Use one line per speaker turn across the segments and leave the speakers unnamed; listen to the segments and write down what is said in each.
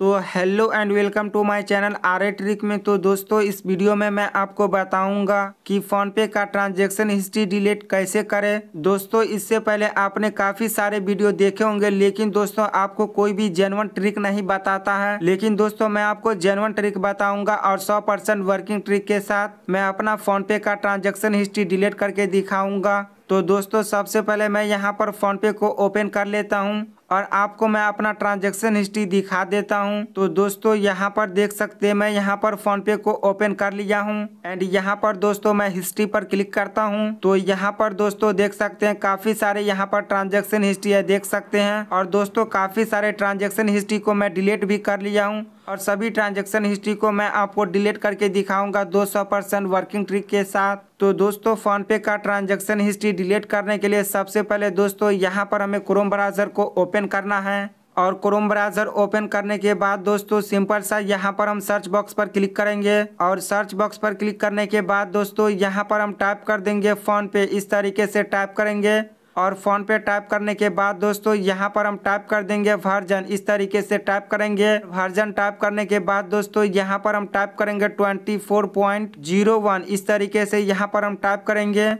तो hello and welcome to my channel R trick में तो दोस्तों इस वीडियो में मैं आपको बताऊंगा कि फोन पे का ट्रांजैक्शन हिस्ट्री डिलीट कैसे करें दोस्तों इससे पहले आपने काफ़ी सारे वीडियो देखे होंगे लेकिन दोस्तों आपको कोई भी जेनवन ट्रिक नहीं बताता है लेकिन दोस्तों मैं आपको जेनवन ट्रिक बताऊंगा और सौ वर्किंग ट्रिक के साथ मैं अपना फोन पे का ट्रांजेक्शन हिस्ट्री डिलीट करके दिखाऊंगा तो दोस्तों सबसे पहले मैं यहाँ पर फ़ोनपे को ओपन कर लेता हूँ और आपको मैं अपना ट्रांजेक्शन हिस्ट्री दिखा देता हूँ तो दोस्तों यहाँ पर देख सकते हैं मैं यहाँ पर फोन पे को ओपन कर लिया हूँ एंड यहाँ पर दोस्तों मैं हिस्ट्री पर क्लिक करता हूँ तो यहाँ पर दोस्तों देख सकते हैं काफी सारे यहाँ पर ट्रांजेक्शन हिस्ट्री है देख सकते हैं और दोस्तों काफी सारे ट्रांजेक्शन हिस्ट्री को मैं डिलीट भी कर लिया हूँ और सभी ट्रांजेक्शन हिस्ट्री को मैं आपको डिलीट करके दिखाऊंगा 200 परसेंट वर्किंग ट्रिक के साथ तो दोस्तों फ़ोनपे का ट्रांजेक्शन हिस्ट्री डिलीट करने के लिए सबसे पहले दोस्तों यहाँ पर हमें क्रोम ब्राउज़र को ओपन करना है और क्रोम ब्राउज़र ओपन करने के बाद दोस्तों सिंपल सा यहाँ पर हम सर्च बॉक्स पर क्लिक करेंगे और सर्च बॉक्स पर क्लिक करने के बाद दोस्तों यहाँ पर हम टाइप कर देंगे फ़ोन पे इस तरीके से टाइप करेंगे और फ़ोन पे टाइप करने के बाद दोस्तों यहाँ पर हम टाइप कर देंगे वर्जन इस तरीके से टाइप करेंगे वर्जन टाइप करने के बाद दोस्तों यहाँ पर हम टाइप करेंगे twenty four point zero one इस तरीके से यहाँ पर हम टाइप करेंगे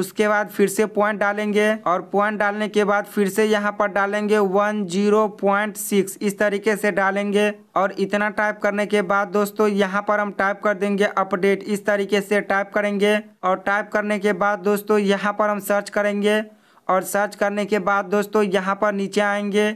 उसके बाद फिर से पॉइंट डालेंगे और पॉइंट डालने के बाद फिर से यहाँ पर डालेंगे वन जीरो पॉइंट सिक्स इस तरीके से डालेंगे और इतना टाइप करने के बाद दोस्तों यहाँ पर हम टाइप कर देंगे अपडेट इस तरीके से टाइप करेंगे और टाइप करने के बाद दोस्तों यहाँ पर हम सर्च करेंगे और सर्च करने के बाद दोस्तों यहाँ पर नीचे आएंगे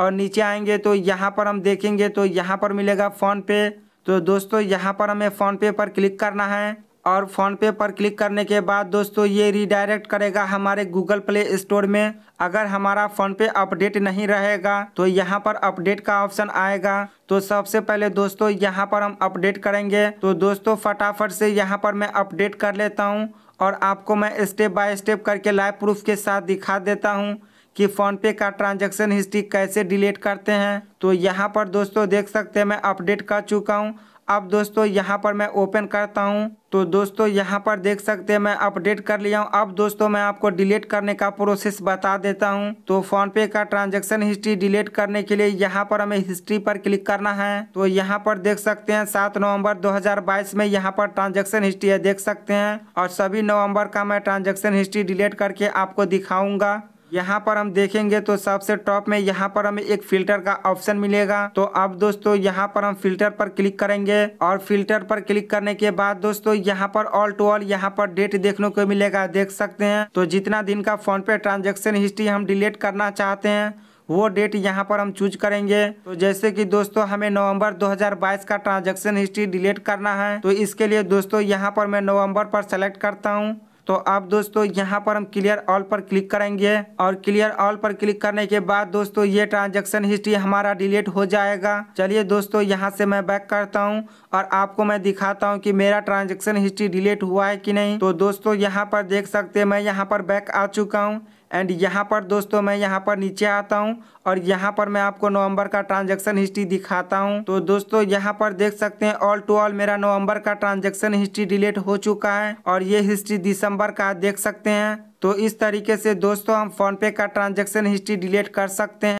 और नीचे आएंगे तो यहाँ पर हम देखेंगे तो यहाँ पर मिलेगा फ़ोनपे तो दोस्तों यहाँ पर हमें फ़ोनपे पर क्लिक करना है और फ़ोनपे पर क्लिक करने के बाद दोस्तों ये रिडायरेक्ट करेगा हमारे गूगल प्ले स्टोर में अगर हमारा फ़ोनपे अपडेट नहीं रहेगा तो यहाँ पर अपडेट का ऑप्शन आएगा तो सबसे पहले दोस्तों यहाँ पर हम अपडेट करेंगे तो दोस्तों फटाफट से यहाँ पर मैं अपडेट कर लेता हूँ और आपको मैं स्टेप बाय स्टेप करके लाइव प्रूफ के साथ दिखा देता हूँ कि फ़ोनपे का ट्रांजैक्शन हिस्ट्री कैसे डिलीट करते हैं तो यहाँ पर दोस्तों देख सकते हैं मैं अपडेट कर चुका हूँ अब दोस्तों यहाँ पर मैं ओपन करता हूँ तो दोस्तों यहाँ पर देख सकते हैं मैं अपडेट कर लिया हूँ अब दोस्तों मैं आपको डिलीट करने का प्रोसेस बता देता हूँ तो फ़ोनपे का ट्रांजैक्शन हिस्ट्री डिलीट करने के लिए यहाँ पर हमें हिस्ट्री पर क्लिक करना है तो यहाँ पर देख सकते हैं सात नवंबर 2022 में यहाँ पर ट्रांजैक्शन हिस्ट्री है देख सकते हैं और सभी नवम्बर का मैं ट्रांजेक्शन हिस्ट्री डिलीट करके आपको दिखाऊंगा यहाँ पर हम देखेंगे तो सबसे टॉप में यहाँ पर हमें एक फिल्टर का ऑप्शन मिलेगा तो अब दोस्तों यहाँ पर हम फिल्टर पर क्लिक करेंगे और फिल्टर पर क्लिक करने के बाद दोस्तों यहाँ पर ऑल टू ऑल यहाँ पर डेट देखने को मिलेगा देख सकते हैं तो जितना दिन का फोन पे ट्रांजेक्शन हिस्ट्री हम डिलीट करना चाहते हैं वो डेट यहाँ पर हम चूज करेंगे तो जैसे कि दोस्तों हमें नवंबर 2022 का ट्रांजैक्शन हिस्ट्री डिलीट करना है तो इसके लिए दोस्तों यहाँ पर मैं नवंबर पर सेलेक्ट करता हूँ तो अब दोस्तों यहाँ पर हम क्लियर ऑल पर क्लिक करेंगे और क्लियर ऑल पर क्लिक करने के बाद दोस्तों ये ट्रांजेक्शन हिस्ट्री हमारा डिलीट हो जाएगा चलिए दोस्तों यहाँ से मैं बैक करता हूँ और आपको मैं दिखाता हूँ कि मेरा ट्रांजेक्शन हिस्ट्री डिलीट हुआ है कि नहीं तो दोस्तों यहाँ पर देख सकते हैं मैं यहाँ पर बैक आ चुका हूँ एंड यहाँ पर दोस्तों मैं यहाँ पर नीचे आता हूँ और यहाँ पर मैं आपको नवंबर का ट्रांजैक्शन हिस्ट्री दिखाता हूँ तो दोस्तों यहाँ पर देख सकते हैं ऑल टू ऑल मेरा नवंबर का ट्रांजैक्शन हिस्ट्री डिलीट हो चुका है और ये हिस्ट्री दिसंबर का देख सकते हैं तो इस तरीके से दोस्तों हम फोनपे का ट्रांजेक्शन हिस्ट्री डिलीट कर सकते हैं